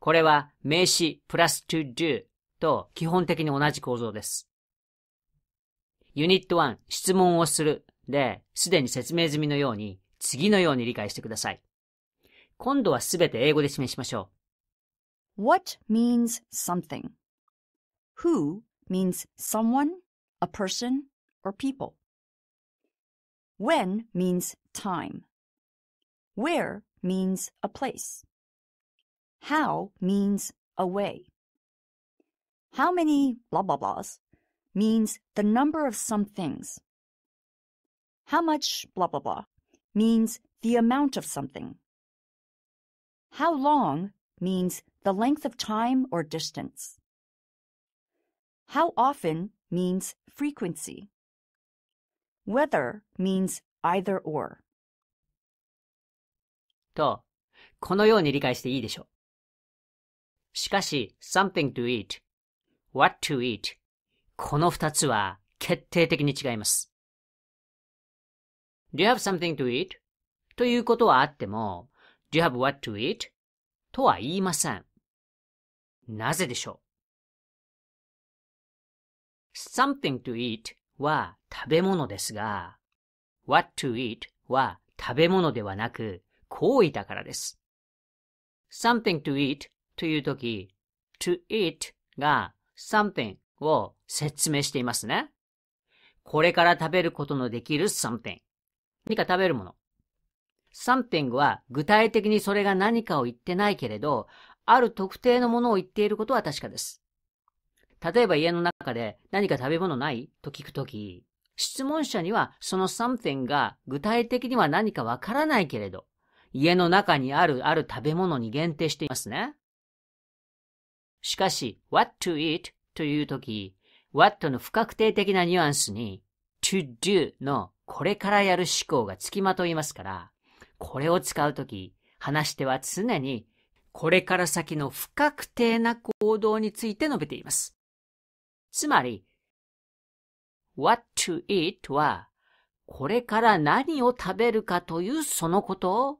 これは名詞プラス to do と基本的に同じ構造です。ユニット1、質問をするで、すでに説明済みのように、次のように理解してください。今度はすべて英語で示しましょう。What means something? Who means someone, a person, or people? When means time. Where means a place. How means away. How many blah blah blahs means the number of some things. How much blah blah blah means the amount of something. How long means the length of time or distance. How often means frequency. Whether means either or. と、このように理解していいでしょう。しかし、something to eat, what to eat この二つは決定的に違います。Do you have something to eat? ということはあっても、Do you have what to eat? とは言いません。なぜでしょう ?something to eat は食べ物ですが、what to eat は食べ物ではなく行為だからです。something to eat というとき、to eat が something を説明していますね。これから食べることのできる something。何か食べるもの。something は具体的にそれが何かを言ってないけれど、ある特定のものを言っていることは確かです。例えば家の中で何か食べ物ないと聞くとき、質問者にはその something が具体的には何かわからないけれど、家の中にあるある食べ物に限定していますね。しかし、what to eat というとき、what の不確定的なニュアンスに to do のこれからやる思考がつきまといますから、これを使うとき、話しては常にこれから先の不確定な行動について述べています。つまり、what to eat は、これから何を食べるかというそのことを、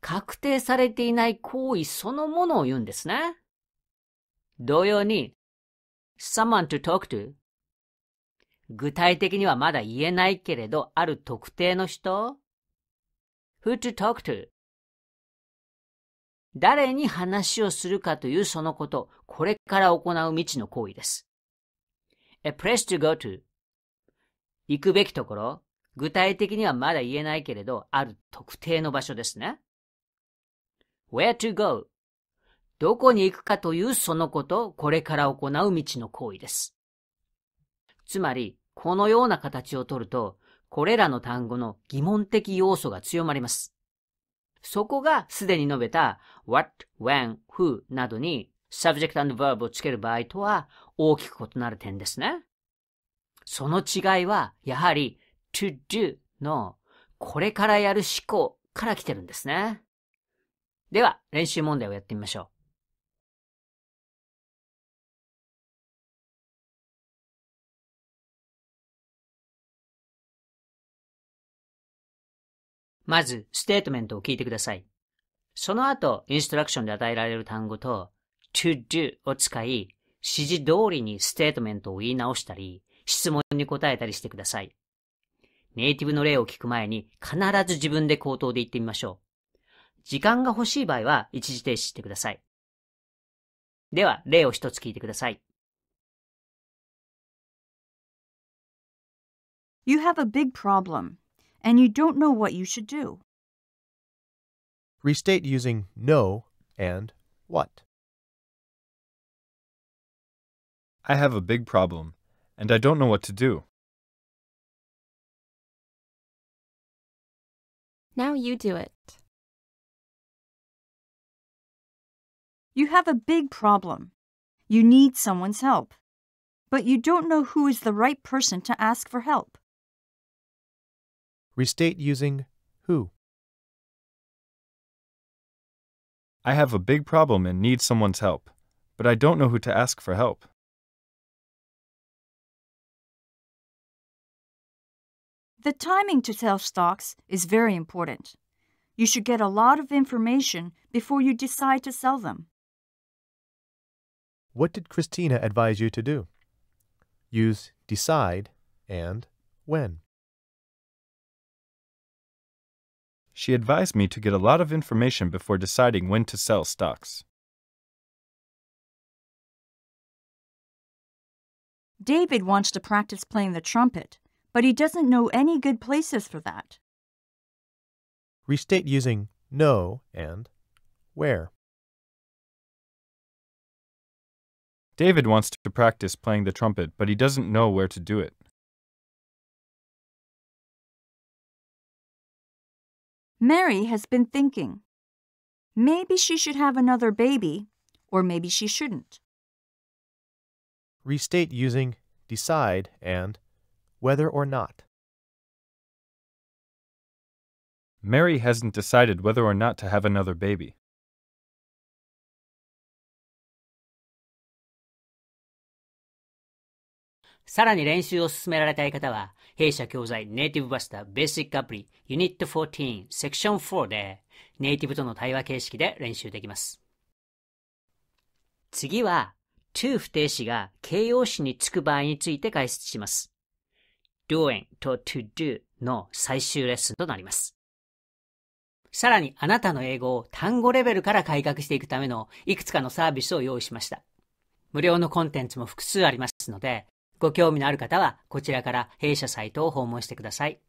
確定されていない行為そのものを言うんですね。同様に someone to talk to 具体的にはまだ言えないけれど、ある特定の人 who to talk to 誰に話をするかというそのこと、これから行う未知の行為です。a place to go to 行くべきところ、具体的にはまだ言えないけれど、ある特定の場所ですね。where to go どこに行くかというそのこと、これから行う道の行為です。つまり、このような形をとると、これらの単語の疑問的要素が強まります。そこがすでに述べた what, when, who などに subject and verb をつける場合とは大きく異なる点ですね。その違いは、やはり to do のこれからやる思考から来てるんですね。では、練習問題をやってみましょう。まず、ステートメントを聞いてください。その後、インストラクションで与えられる単語と、to do を使い、指示通りにステートメントを言い直したり、質問に答えたりしてください。ネイティブの例を聞く前に、必ず自分で口頭で言ってみましょう。時間が欲しい場合は、一時停止してください。では、例を一つ聞いてください。You have a big problem. and you don't know what you should do. Restate using no and what. I have a big problem, and I don't know what to do. Now you do it. You have a big problem. You need someone's help. But you don't know who is the right person to ask for help. Restate using who. I have a big problem and need someone's help, but I don't know who to ask for help. The timing to sell stocks is very important. You should get a lot of information before you decide to sell them. What did Christina advise you to do? Use decide and when. she advised me to get a lot of information before deciding when to sell stocks. David wants to practice playing the trumpet, but he doesn't know any good places for that. Restate using know and where. David wants to practice playing the trumpet, but he doesn't know where to do it. Mary has been thinking. Maybe she should have another baby, or maybe she shouldn't. Restate using decide and whether or not. Mary hasn't decided whether or not to have another baby. さらに練習を進められたい方は、弊社教材ネイティブバスターベーシックアプリユニット14セクション4でネイティブとの対話形式で練習できます。次は、to 不定詞が形容詞につく場合について解説します。doing と to do の最終レッスンとなります。さらにあなたの英語を単語レベルから改革していくためのいくつかのサービスを用意しました。無料のコンテンツも複数ありますので、ご興味のある方は、こちらから弊社サイトを訪問してください。